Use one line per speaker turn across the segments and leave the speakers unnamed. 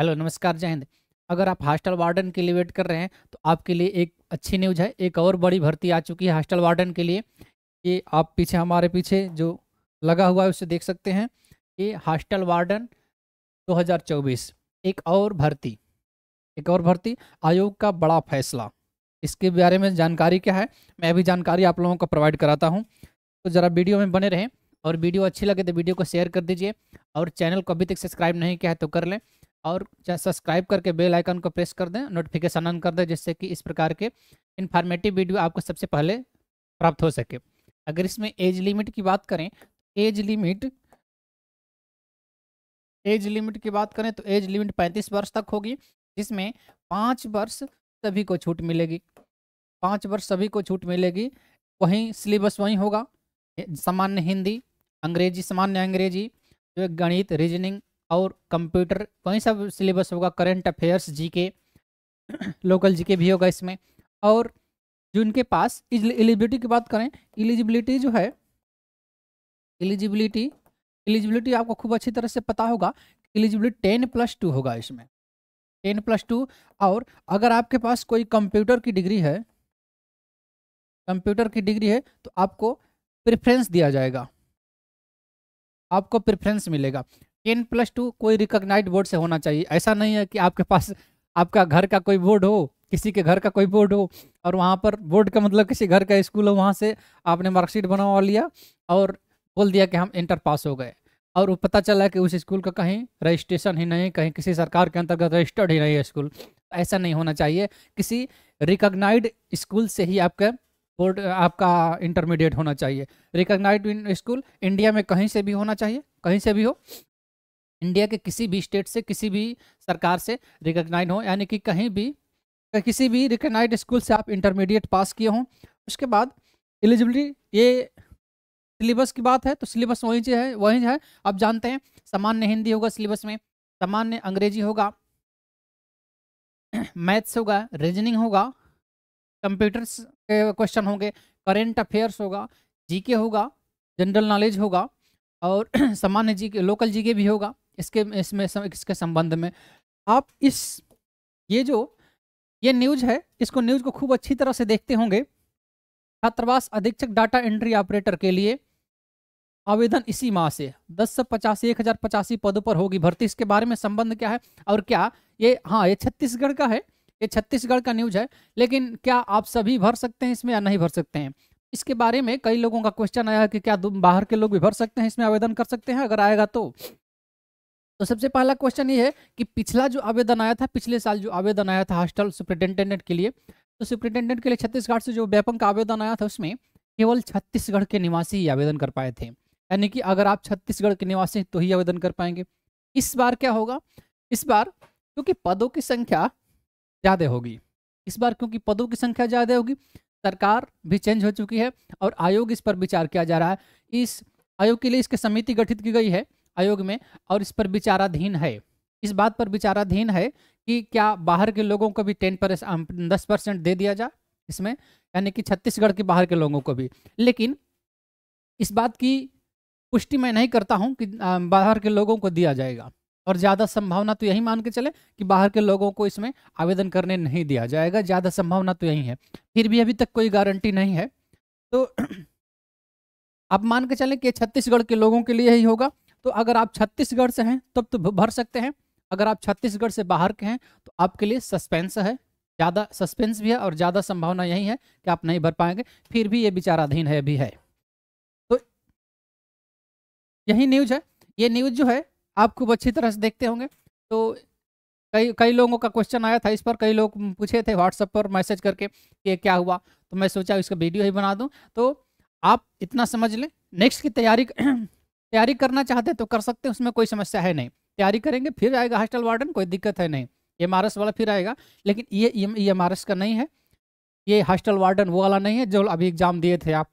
hello नमस्कार जय हिंद अगर आप हॉस्टल वार्डन के लिए वेट कर रहे हैं तो आपके लिए एक अच्छी न्यूज़ है एक और बड़ी भर्ती आ चुकी है हॉस्टल वार्डन के लिए ये आप पीछे हमारे पीछे जो लगा हुआ है उसे देख सकते हैं ये हॉस्टल वार्डन 2024 एक और भर्ती एक और भर्ती आयोग का बड़ा फैसला इसके बारे में जानकारी क्या है मैं भी जानकारी आप लोगों को प्रोवाइड कराता हूँ तो ज़रा वीडियो में बने रहें और वीडियो अच्छी लगे तो वीडियो को शेयर कर दीजिए और चैनल को अभी तक सब्सक्राइब नहीं किया है तो कर लें और चाहे सब्सक्राइब करके बेल आइकन को प्रेस कर दें नोटिफिकेशन ऑन कर दें जिससे कि इस प्रकार के इन्फॉर्मेटिव वीडियो आपको सबसे पहले प्राप्त हो सके अगर इसमें एज लिमिट की बात करें एज लिमिट एज लिमिट की बात करें तो एज लिमिट पैंतीस वर्ष तक होगी जिसमें पाँच वर्ष सभी को छूट मिलेगी पाँच वर्ष सभी को छूट मिलेगी वहीं सिलेबस वहीं होगा सामान्य हिंदी अंग्रेजी सामान्य अंग्रेजी जो गणित रीजनिंग और कंप्यूटर वहीं सब सिलेबस होगा करंट अफेयर्स जी के लोकल जी के भी होगा इसमें और जिनके पास एलिजिबिलिटी की बात करें एलिजिबिलिटी जो है एलिजिबिलिटी एलिजिबिलिटी आपको खूब अच्छी तरह से पता होगा एलिजिबिलिटी टेन प्लस टू होगा इसमें टेन प्लस टू और अगर आपके पास कोई कंप्यूटर की डिग्री है कंप्यूटर की डिग्री है तो आपको प्रेफरेंस दिया जाएगा आपको प्रेफरेंस मिलेगा टेन प्लस टू कोई रिकोगनाइज बोर्ड से होना चाहिए ऐसा नहीं है कि आपके पास आपका घर का कोई बोर्ड हो किसी के घर का कोई बोर्ड हो और वहाँ पर बोर्ड का मतलब किसी घर का स्कूल हो वहाँ से आपने मार्कशीट बनवा लिया और बोल दिया कि हम इंटर पास हो गए और वो पता चला कि उस स्कूल का कहीं रजिस्ट्रेशन ही नहीं कहीं किसी सरकार के अंतर्गत रजिस्टर्ड ही नहीं है स्कूल ऐसा नहीं होना चाहिए किसी रिकोगनाइज स्कूल से ही आपका बोर्ड आपका इंटरमीडिएट होना चाहिए रिकोगनाइज स्कूल इंडिया में कहीं से भी होना चाहिए कहीं से भी हो इंडिया के किसी भी स्टेट से किसी भी सरकार से रिकग्नाइज हो यानी कि कहीं भी किसी भी रिकग्नाइज स्कूल से आप इंटरमीडिएट पास किए हों उसके बाद एलिजिबिलिटी ये सिलेबस की बात है तो सिलेबस वहीं से है वहीं है आप जानते हैं सामान्य हिंदी होगा सिलेबस में सामान्य अंग्रेजी होगा मैथ्स होगा रीजनिंग होगा कंप्यूटर्स के क्वेश्चन होंगे करेंट अफेयर्स होगा जीके होगा जनरल नॉलेज होगा और सामान्य जीके लोकल जीके भी होगा इसके इसमें इसके संबंध में आप इस ये जो ये न्यूज है इसको न्यूज को खूब अच्छी तरह से देखते होंगे छात्रावास अधीक्षक डाटा एंट्री ऑपरेटर के लिए आवेदन इसी माह से दस से पचासी एक हजार पचासी पदों पर होगी भर्ती इसके बारे में संबंध क्या है और क्या ये हाँ ये छत्तीसगढ़ का है ये छत्तीसगढ़ का न्यूज है लेकिन क्या आप सभी भर सकते हैं इसमें या नहीं भर सकते हैं इसके बारे में कई लोगों का क्वेश्चन आया कि क्या बाहर के लोग भी भर सकते हैं इसमें आवेदन कर सकते हैं अगर आएगा तो तो सबसे पहला क्वेश्चन ये है कि पिछला जो आवेदन आया था पिछले साल जो आवेदन आया था हॉस्टल सुप्रिंटेंडेंट के लिए तो सुप्रिंटेंडेंट के लिए छत्तीसगढ़ से जो व्यापक का आवेदन आया था उसमें केवल छत्तीसगढ़ के निवासी ही आवेदन कर पाए थे यानी कि अगर आप छत्तीसगढ़ के निवासी तो ही आवेदन कर पाएंगे इस बार क्या होगा इस बार क्योंकि पदों की संख्या ज़्यादा होगी इस बार क्योंकि पदों की संख्या ज़्यादा होगी सरकार भी चेंज हो चुकी है और आयोग इस पर विचार किया जा रहा है इस आयोग के लिए इसकी समिति गठित की गई है आयोग में और इस पर विचाराधीन है इस बात पर विचाराधीन है कि क्या बाहर के लोगों को भी टेन पर दस परसेंट दे दिया जाए इसमें यानी कि छत्तीसगढ़ के बाहर के लोगों को भी लेकिन इस बात की पुष्टि मैं नहीं करता हूं कि बाहर के लोगों को दिया जाएगा और ज़्यादा संभावना तो यही मान के चले कि बाहर के लोगों को इसमें आवेदन करने नहीं दिया जाएगा ज़्यादा संभावना तो यही है फिर भी अभी तक कोई गारंटी नहीं है तो आप मान के चलें कि छत्तीसगढ़ के लोगों के लिए ही होगा तो अगर आप छत्तीसगढ़ से हैं तब तो भर सकते हैं अगर आप छत्तीसगढ़ से बाहर के हैं तो आपके लिए सस्पेंस है ज़्यादा सस्पेंस भी है और ज़्यादा संभावना यही है कि आप नहीं भर पाएंगे फिर भी ये विचाराधीन है अभी है तो यही न्यूज है ये न्यूज जो है आप खूब अच्छी तरह से देखते होंगे तो कई कई लोगों का क्वेश्चन आया था इस पर कई लोग पूछे थे व्हाट्सएप पर मैसेज करके कि क्या हुआ तो मैं सोचा इसका वीडियो ही बना दूं तो आप इतना समझ लें नेक्स्ट की तैयारी तैयारी करना चाहते तो कर सकते हैं उसमें कोई समस्या है नहीं तैयारी करेंगे फिर आएगा हॉस्टल वार्डन कोई दिक्कत है नहीं एम वाला फिर आएगा लेकिन ये एम का नहीं है ये हॉस्टल वार्डन वो वाला नहीं है जो अभी एग्जाम दिए थे आप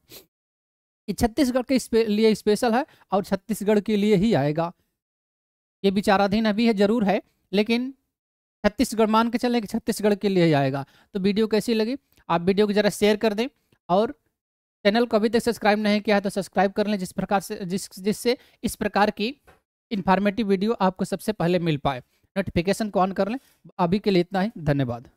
ये छत्तीसगढ़ के स्पे, लिए स्पेशल है और छत्तीसगढ़ के लिए ही आएगा ये विचाराधीन अभी है जरूर है लेकिन छत्तीसगढ़ मान के चलें कि छत्तीसगढ़ के लिए ही आएगा तो वीडियो कैसी लगी आप वीडियो को ज़रा शेयर कर दें और चैनल को अभी तक सब्सक्राइब नहीं किया है तो सब्सक्राइब कर लें जिस प्रकार से जिस जिससे इस प्रकार की इन्फॉर्मेटिव वीडियो आपको सबसे पहले मिल पाए नोटिफिकेशन को ऑन कर लें अभी के लिए इतना ही धन्यवाद